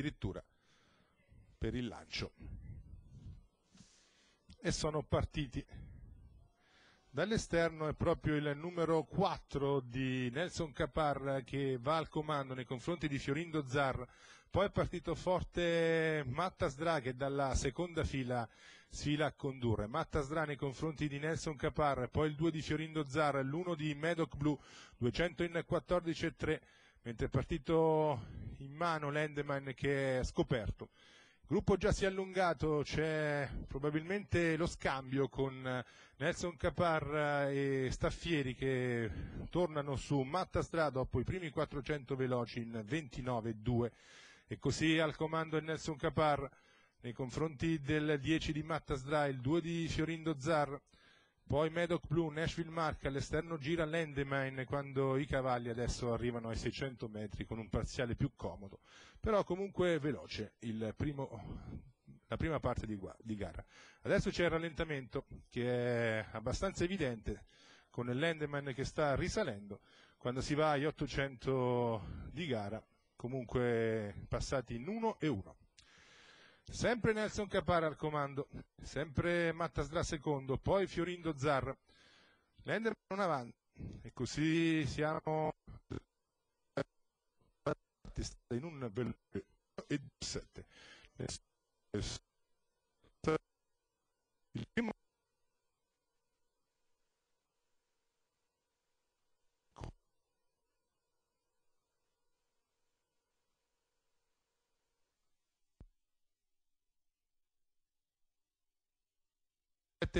addirittura per il lancio. E sono partiti. Dall'esterno è proprio il numero 4 di Nelson Caparra che va al comando nei confronti di Fiorindo Zar. Poi è partito forte Mattas Dra che dalla seconda fila sfila a condurre. Mattas Dra nei confronti di Nelson Caparra, poi il 2 di Fiorindo Zar, l'1 di Medoc Blue, 214 e 3 mentre è partito in mano l'Endeman che è scoperto. Il gruppo già si è allungato, c'è probabilmente lo scambio con Nelson Caparra eh, e Staffieri che tornano su matta strada dopo i primi 400 veloci in 29-2 e così al comando è Nelson Caparra nei confronti del 10 di Mattasdra, il 2 di Fiorindo Zar, poi Medoc Blue, Nashville Mark all'esterno gira Landemine quando i cavalli adesso arrivano ai 600 metri con un parziale più comodo, però comunque veloce primo, la prima parte di, di gara. Adesso c'è il rallentamento che è abbastanza evidente con il che sta risalendo quando si va agli 800 di gara, comunque passati in 1 e 1. Sempre Nelson Capara al comando, sempre Mattasdra secondo, poi Fiorindo Zarra. Lenderman avanti e così siamo eh, in un veloce e 17.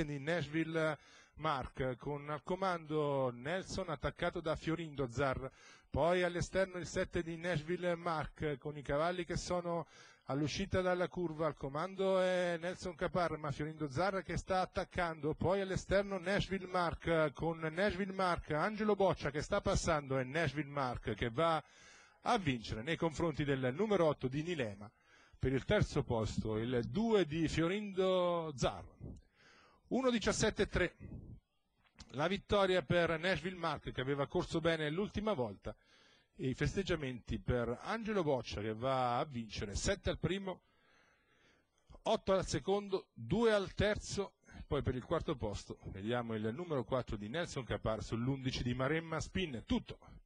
di Nashville Mark con al comando Nelson attaccato da Fiorindo Zar, poi all'esterno il 7 di Nashville Mark con i cavalli che sono all'uscita dalla curva, al comando è Nelson Capar ma Fiorindo Zar che sta attaccando, poi all'esterno Nashville Mark con Nashville Mark, Angelo Boccia che sta passando e Nashville Mark che va a vincere nei confronti del numero 8 di Nilema per il terzo posto, il 2 di Fiorindo Zar. 1-17-3. La vittoria per Nashville Mark che aveva corso bene l'ultima volta e i festeggiamenti per Angelo Boccia che va a vincere 7 al primo, 8 al secondo, 2 al terzo, poi per il quarto posto vediamo il numero 4 di Nelson Capar sull'11 di Maremma Spin. Tutto.